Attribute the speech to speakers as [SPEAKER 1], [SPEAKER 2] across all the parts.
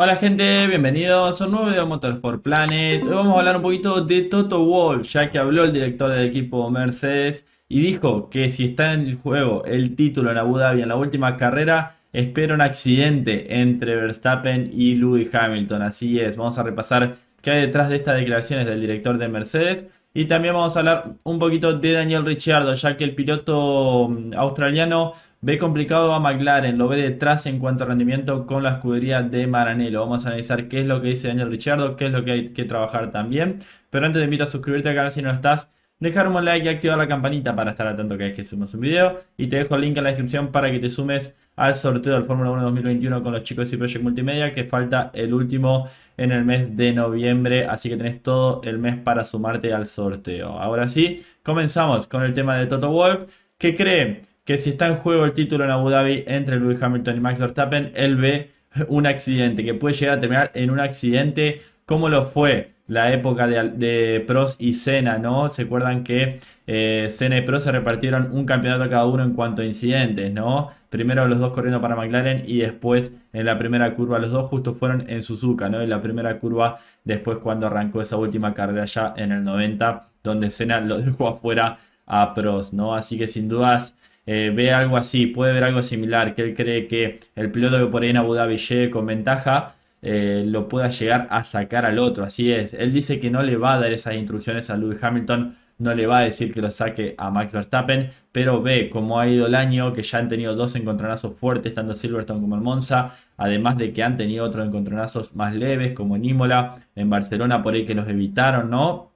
[SPEAKER 1] Hola gente, bienvenidos a un nuevo video de Motorsport Planet. Hoy vamos a hablar un poquito de Toto Wolff, ya que habló el director del equipo Mercedes y dijo que si está en el juego el título en Abu Dhabi en la última carrera, espera un accidente entre Verstappen y Lewis Hamilton. Así es, vamos a repasar qué hay detrás de estas declaraciones del director de Mercedes. Y también vamos a hablar un poquito de Daniel Ricciardo, ya que el piloto mm, australiano ve complicado a McLaren, lo ve detrás en cuanto a rendimiento con la escudería de Maranello. Vamos a analizar qué es lo que dice Daniel Ricciardo, qué es lo que hay que trabajar también. Pero antes te invito a suscribirte al canal si no estás, dejar un like y activar la campanita para estar atento tanto cada vez que subimos un video. Y te dejo el link en la descripción para que te sumes al sorteo del Fórmula 1 2021 con los chicos de Project Multimedia, que falta el último en el mes de noviembre, así que tenés todo el mes para sumarte al sorteo. Ahora sí, comenzamos con el tema de Toto Wolf, que cree que si está en juego el título en Abu Dhabi entre Lewis Hamilton y Max Verstappen, él ve un accidente, que puede llegar a terminar en un accidente como lo fue la época de, Pros y Cena, ¿no? ¿Se acuerdan que eh, Senna y Pros se repartieron un campeonato cada uno en cuanto a incidentes, ¿no? Primero los dos corriendo para McLaren y después en la primera curva, los dos justo fueron en Suzuka, ¿no? En la primera curva después cuando arrancó esa última carrera ya en el 90, donde Senna lo dejó afuera a Pros, ¿no? Así que sin dudas eh, ve algo así, puede ver algo similar, que él cree que el piloto que por ahí en Abu Dhabi con ventaja eh, lo pueda llegar a sacar al otro. Así es, él dice que no le va a dar esas instrucciones a Lewis Hamilton, no le va a decir que lo saque a Max Verstappen, pero ve cómo ha ido el año, que ya han tenido dos encontronazos fuertes, tanto Silverstone como en Monza, además de que han tenido otros encontronazos más leves, como en Imola, en Barcelona, por ahí que los evitaron, ¿no?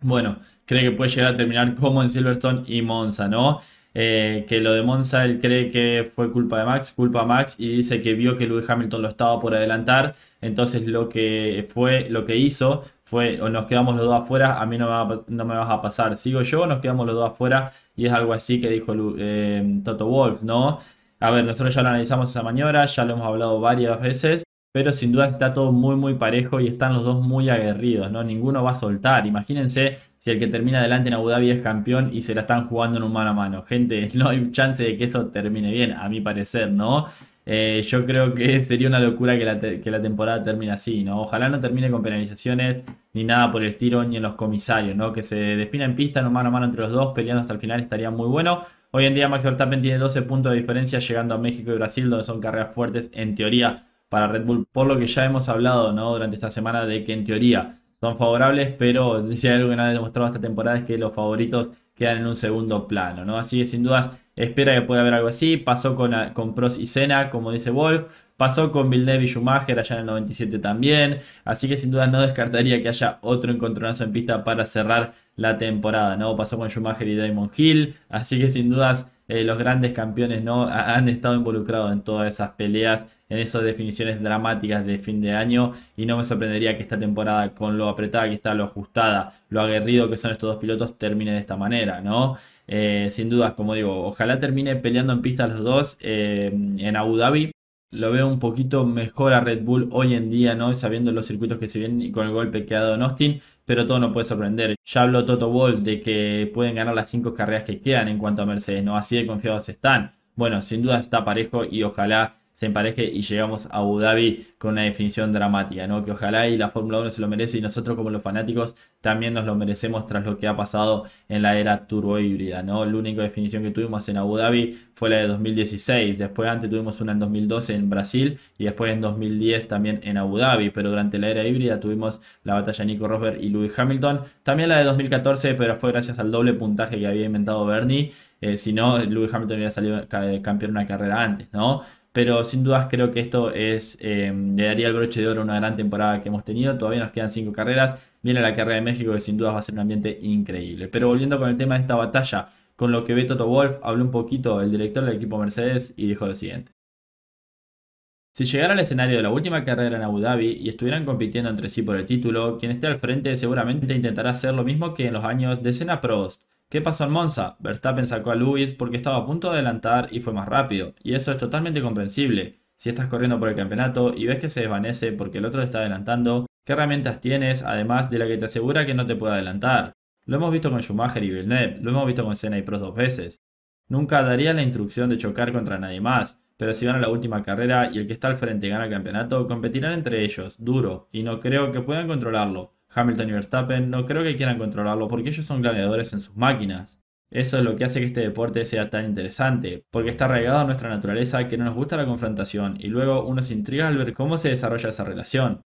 [SPEAKER 1] Bueno, cree que puede llegar a terminar como en Silverstone y Monza, ¿no? Eh, que lo de Monza él cree que fue culpa de Max, culpa a Max y dice que vio que Lewis Hamilton lo estaba por adelantar, entonces lo que fue, lo que hizo fue o nos quedamos los dos afuera, a mí no me, vas a pasar, sigo yo, nos quedamos los dos afuera y es algo así que dijo eh, Toto Wolf, ¿no? A ver, nosotros ya lo analizamos esa maniobra, ya lo hemos hablado varias veces. Pero sin duda está todo muy muy parejo y están los dos muy aguerridos, ¿no? Ninguno va a soltar. Imagínense si el que termina adelante en Abu Dhabi es campeón y se la están jugando en un mano a mano. Gente, no hay chance de que eso termine bien, a mi parecer, ¿no? Eh, yo creo que sería una locura que la, temporada termine así, ¿no? Ojalá no termine con penalizaciones ni nada por el estilo ni en los comisarios, ¿no? Que se defina en pista, en un mano a mano entre los dos, peleando hasta el final estaría muy bueno. Hoy en día Max Verstappen tiene 12 puntos de diferencia llegando a México y Brasil, donde son carreras fuertes en teoría para Red Bull, por lo que ya hemos hablado, ¿no? Durante esta semana de que en teoría son favorables, pero si hay algo que no ha demostrado esta temporada es que los favoritos quedan en un segundo plano, ¿no? Así que sin dudas espera que pueda haber algo así. Pasó con, con Pros y Senna, como dice Wolf. Pasó con Villeneuve y Schumacher allá en el 97 también. Así que sin dudas no descartaría que haya otro encontronazo en pista para cerrar la temporada, ¿no? Pasó con Schumacher y Damon Hill. Así que sin dudas eh, los grandes campeones ¿no? han estado involucrados en todas esas peleas, en esas definiciones dramáticas de fin de año. Y no me sorprendería que esta temporada, con lo apretada que está, lo ajustada, lo aguerrido que son estos dos pilotos, termine de esta manera, ¿no? Eh, sin dudas, como digo, ojalá termine peleando en pista los dos eh, en Abu Dhabi lo veo un poquito mejor a Red Bull hoy en día, ¿no? Sabiendo los circuitos que se vienen y con el golpe que ha dado en Austin, pero todo no puede sorprender. Ya habló Toto Wolff de que pueden ganar las cinco carreras que quedan en cuanto a Mercedes, ¿no? Así de confiados están. Bueno, sin duda está parejo y ojalá se empareje y llegamos a Abu Dhabi con una definición dramática, ¿no? Que ojalá y la Fórmula 1 se lo merece y nosotros como los fanáticos también nos lo merecemos tras lo que ha pasado en la era turbo híbrida, ¿no? La única definición que tuvimos en Abu Dhabi fue la de 2016, después antes tuvimos una en 2012 en Brasil y después en 2010 también en Abu Dhabi, pero durante la era híbrida tuvimos la batalla Nico Rosberg y Lewis Hamilton, también la de 2014, pero fue gracias al doble puntaje que había inventado Bernie eh, si no, Lewis Hamilton hubiera salido campeón una carrera antes, ¿no? Pero sin dudas creo que esto es eh, le daría el broche de oro a una gran temporada que hemos tenido. Todavía nos quedan cinco carreras. Viene la carrera de México que sin dudas va a ser un ambiente increíble. Pero volviendo con el tema de esta batalla, con lo que ve Toto Wolf, habló un poquito el director del equipo Mercedes y dijo lo siguiente. Si llegara al escenario de la última carrera en Abu Dhabi y estuvieran compitiendo entre sí por el título, quien esté al frente seguramente intentará hacer lo mismo que en los años de Senna Prost, ¿Qué pasó en Monza? Verstappen sacó a Lewis porque estaba a punto de adelantar y fue más rápido, y eso es totalmente comprensible. Si estás corriendo por el campeonato y ves que se desvanece porque el otro te está adelantando, ¿qué herramientas tienes además de la que te asegura que no te puede adelantar? Lo hemos visto con Schumacher y Villeneuve, lo hemos visto con Senna y Prost dos veces. Nunca daría la instrucción de chocar contra nadie más, pero si van a la última carrera y el que está al frente gana el campeonato, competirán entre ellos, duro, y no creo que puedan controlarlo. Hamilton y Verstappen, no creo que quieran controlarlo porque ellos son gladiadores en sus máquinas. Eso es lo que hace que este deporte sea tan interesante, porque está arraigado a nuestra naturaleza que no nos gusta la confrontación y luego uno se intriga al ver cómo se desarrolla esa relación.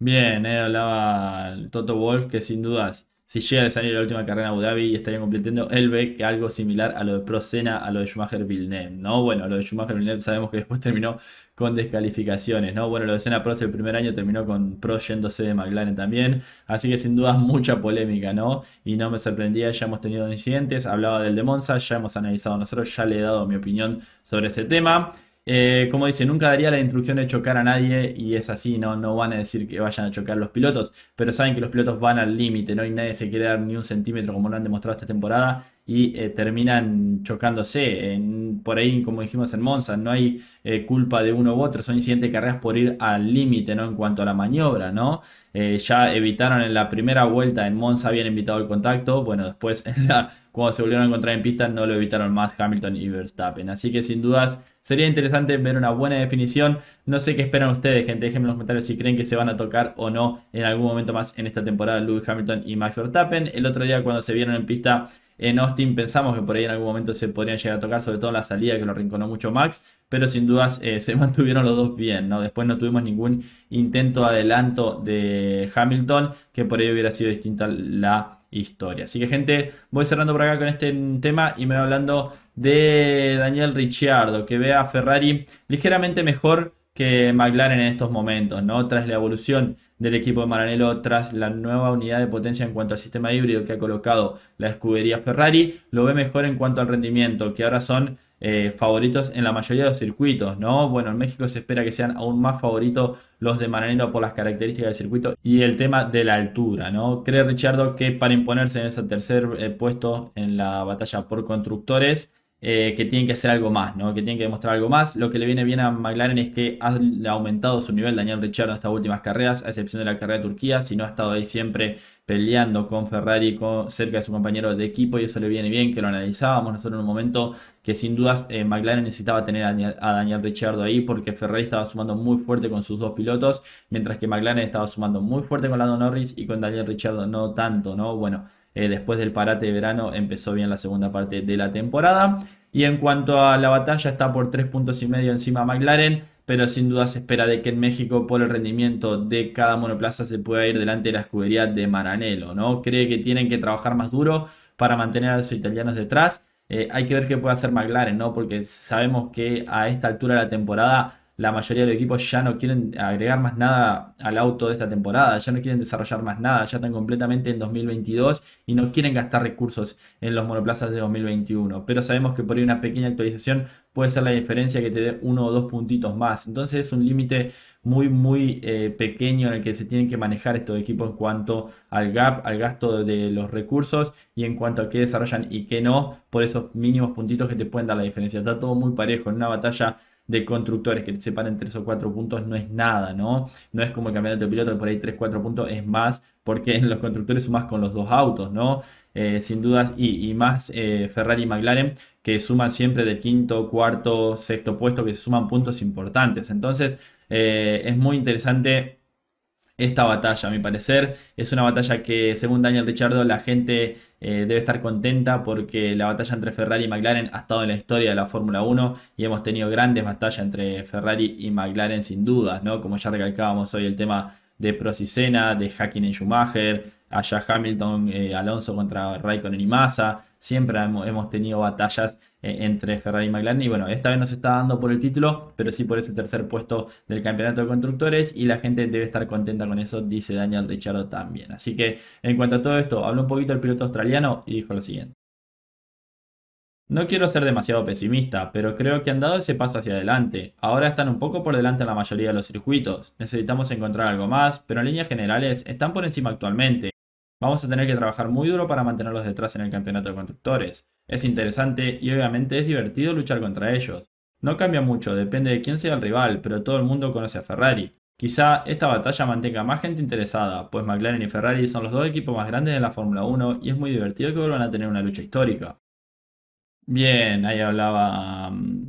[SPEAKER 1] Bien, eh, hablaba Toto Wolf que sin dudas si llega a salir la última carrera en Abu Dhabi y estaría completando el ve que algo similar a lo de Procena, a lo de Schumacher Villeneuve, ¿no? Bueno, lo de Schumacher Villeneuve sabemos que después terminó con descalificaciones, ¿no? Bueno, lo de Senna Pro el primer año terminó con Pro yéndose de McLaren también, así que sin duda mucha polémica, ¿no? Y no me sorprendía, ya hemos tenido incidentes, hablaba del de Monza, ya hemos analizado nosotros, ya le he dado mi opinión sobre ese tema. Eh, como dice, nunca daría la instrucción de chocar a nadie y es así, no, no van a decir que vayan a chocar los pilotos, pero saben que los pilotos van al límite, ¿no? Y nadie se quiere dar ni un centímetro como lo han demostrado esta temporada y eh, terminan chocándose. por ahí, como dijimos en Monza, no hay eh, culpa de uno u otro, son incidentes de carreras por ir al límite, ¿no? En cuanto a la maniobra, ¿no? ya evitaron en la primera vuelta en Monza, habían evitado el contacto. Bueno, después cuando se volvieron a encontrar en pista, no lo evitaron más Hamilton y Verstappen. Así que sin dudas Sería interesante ver una buena definición. No sé qué esperan ustedes, gente. Déjenme en los comentarios si creen que se van a tocar o no en algún momento más en esta temporada Lewis Hamilton y Max Verstappen. El otro día cuando se vieron en pista en Austin pensamos que por ahí en algún momento se podrían llegar a tocar, sobre todo en la salida que lo rinconó mucho Max, pero sin dudas eh, se mantuvieron los dos bien, ¿no? Después no tuvimos ningún intento adelanto de Hamilton, que por ahí hubiera sido distinta la historia. Así que gente, voy cerrando por acá con este tema y me voy hablando de Daniel Ricciardo, que ve a Ferrari ligeramente mejor que McLaren en estos momentos, ¿no? Tras la evolución del equipo de Maranello, tras la nueva unidad de potencia en cuanto al sistema híbrido que ha colocado la escudería Ferrari, lo ve mejor en cuanto al rendimiento, que ahora son eh, favoritos en la mayoría de los circuitos, ¿no? Bueno, en México se espera que sean aún más favoritos los de Maranero por las características del circuito y el tema de la altura, ¿no? Cree Richardo que para imponerse en ese tercer eh, puesto en la batalla por constructores, eh, que tienen que hacer algo más, ¿no? que tienen que demostrar algo más. Lo que le viene bien a McLaren es que ha mm. aumentado su nivel Daniel Richard, en estas últimas carreras, a excepción de la carrera de Turquía, si no ha estado ahí siempre peleando con Ferrari cerca de su compañero de equipo y eso le viene bien, que lo analizábamos nosotros en un momento que sin dudas eh, McLaren necesitaba tener a Daniel, Richardo ahí porque Ferrari estaba sumando muy fuerte con sus dos pilotos, mientras que McLaren estaba sumando muy fuerte con Lando Norris y con Daniel Ricciardo no tanto, ¿no? Bueno, eh, después del parate de verano empezó bien la segunda parte de la temporada. Y en cuanto a la batalla, está por tres puntos y medio encima McLaren, pero sin duda se espera de que en México, por el rendimiento de cada monoplaza, se pueda ir delante de la escudería de Maranello, ¿no? Cree que tienen que trabajar más duro para mantener a los italianos detrás. Eh, hay que ver qué puede hacer McLaren, ¿no? Porque sabemos que a esta altura de la temporada la mayoría de los equipos ya no quieren agregar más nada al auto de esta temporada, ya no quieren desarrollar más nada, ya están completamente en 2022 y no quieren gastar recursos en los monoplazas de 2021. Pero sabemos que por ahí una pequeña actualización puede ser la diferencia que te dé uno o dos puntitos más. Entonces es un límite muy, muy eh, pequeño en el que se tienen que manejar estos equipos en cuanto al gap, al gasto de los recursos y en cuanto a qué desarrollan y qué no, por esos mínimos puntitos que te pueden dar la diferencia. Está todo muy parejo en una batalla de constructores que separen 3 o 4 puntos no es nada, ¿no? No es como el campeonato de piloto por ahí 3, 4 puntos es más, porque en los constructores sumas con los dos autos, ¿no? Eh, sin dudas, y, más eh, Ferrari y McLaren que suman siempre del quinto, cuarto, sexto puesto, que se suman puntos importantes. Entonces, eh, es muy interesante esta batalla, a mi parecer. Es una batalla que, según Daniel Richardo, la gente eh, debe estar contenta porque la batalla entre Ferrari y McLaren ha estado en la historia de la Fórmula 1 y hemos tenido grandes batallas entre Ferrari y McLaren sin dudas, ¿no? Como ya recalcábamos hoy el tema de Procicena, de Hacking en Schumacher, allá Hamilton, eh, Alonso contra Raikkonen y Massa siempre hemos tenido batallas eh, entre Ferrari y McLaren. Y bueno, esta vez no se está dando por el título, pero sí por ese tercer puesto del campeonato de constructores. Y la gente debe estar contenta con eso, dice Daniel Richardo también. Así que en cuanto a todo esto, habló un poquito el piloto australiano y dijo lo siguiente. No quiero ser demasiado pesimista, pero creo que han dado ese paso hacia adelante. Ahora están un poco por delante en la mayoría de los circuitos. Necesitamos encontrar algo más, pero en líneas generales están por encima actualmente. Vamos a tener que trabajar muy duro para mantenerlos detrás en el campeonato de conductores. Es interesante y obviamente es divertido luchar contra ellos. No cambia mucho, depende de quién sea el rival, pero todo el mundo conoce a Ferrari. Quizá esta batalla mantenga más gente interesada, pues McLaren y Ferrari son los dos equipos más grandes de la Fórmula 1 y es muy divertido que vuelvan a tener una lucha histórica. Bien, ahí hablaba mm,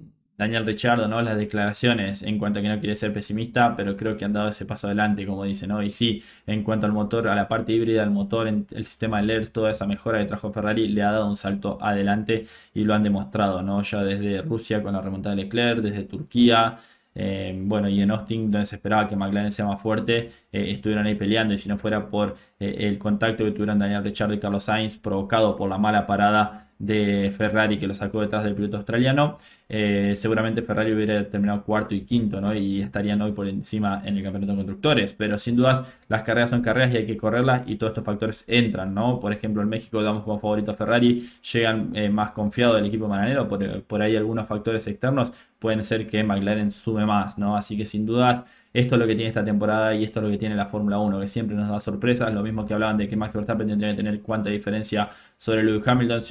[SPEAKER 1] Daniel Richardo, ¿no? Las declaraciones en cuanto a que no quiere ser pesimista, pero creo que han dado ese paso adelante, como dicen ¿no? Y sí, en cuanto al motor, a la parte híbrida, al motor, el sistema de LERS, toda esa mejora que trajo Ferrari le ha dado un salto adelante y lo han demostrado, ¿no? Ya desde Rusia con la remontada de Leclerc, desde Turquía, eh, bueno, y en Austin, donde se esperaba que McLaren sea más fuerte, eh, estuvieron ahí peleando. Y si no fuera por eh, el contacto que tuvieron Daniel Richard y Carlos Sainz, provocado por la mala parada de Ferrari que lo sacó detrás del piloto australiano, eh, seguramente Ferrari hubiera terminado cuarto y quinto, ¿no? Y estarían hoy por encima en el campeonato de constructores. Pero sin dudas, las carreras son carreras y hay que correrlas y todos estos factores entran, ¿no? Por ejemplo, en México damos como favorito a Ferrari, llegan eh, más confiados del equipo mananero por, ahí algunos factores externos pueden ser que McLaren sube más, ¿no? Así que sin dudas... Esto es lo que tiene esta temporada y esto es lo que tiene la Fórmula 1, que siempre nos da sorpresas. Lo mismo que hablaban de que Max Verstappen tendría que tener cuánta diferencia sobre Lewis Hamilton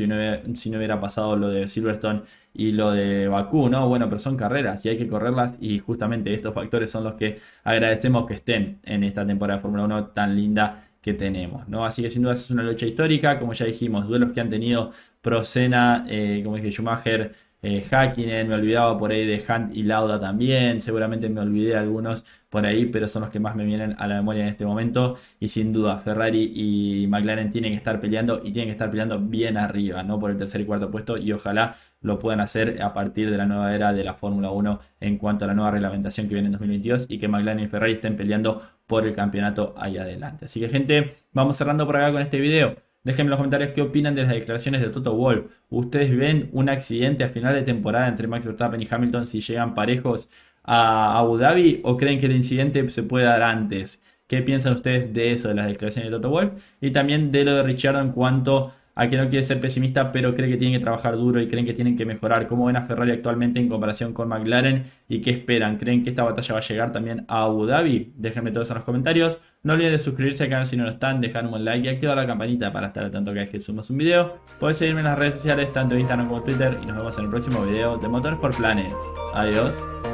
[SPEAKER 1] si no hubiera pasado lo de Silverstone y lo de Bakú, ¿no? Bueno, pero son carreras y hay que correrlas y justamente estos factores son los que agradecemos que estén en esta temporada de Fórmula 1 tan linda que tenemos, ¿no? Así que sin duda es una lucha histórica, como ya dijimos, duelos que han tenido Procena, eh, como dije, Schumacher, eh, me olvidaba por ahí de Hunt y Lauda también, seguramente me olvidé algunos por ahí, pero son los que más me vienen a la memoria en este momento y sin duda Ferrari y McLaren tienen que estar peleando y tienen que estar peleando bien arriba, ¿no? Por el tercer y cuarto puesto y ojalá lo puedan hacer a partir de la nueva era de la Fórmula 1 en cuanto a la nueva reglamentación que viene en 2022 y que McLaren y Ferrari estén peleando por el campeonato ahí adelante. Así que gente, vamos cerrando por acá con este video. Déjenme en los comentarios qué opinan de las declaraciones de Toto Wolf. ¿Ustedes ven un accidente a final de temporada entre Max Verstappen y Hamilton si llegan parejos a Abu Dhabi o creen que el incidente se puede dar antes? ¿Qué piensan ustedes de eso, de las declaraciones de Toto Wolf? Y también de lo de Richard en cuanto a que no quiere ser pesimista, pero cree que tienen que trabajar duro y creen que tienen que mejorar. ¿Cómo ven a Ferrari actualmente en comparación con McLaren? ¿Y qué esperan? ¿Creen que esta batalla va a llegar también a Abu Dhabi? Déjenme todos en los comentarios. No olviden de suscribirse al canal si no lo están, dejar un buen like y activar la campanita para estar al tanto cada vez que sumas un video. Puedes seguirme en las redes sociales, tanto en Instagram como Twitter, y nos vemos en el próximo video de Motor por Planet. Adiós.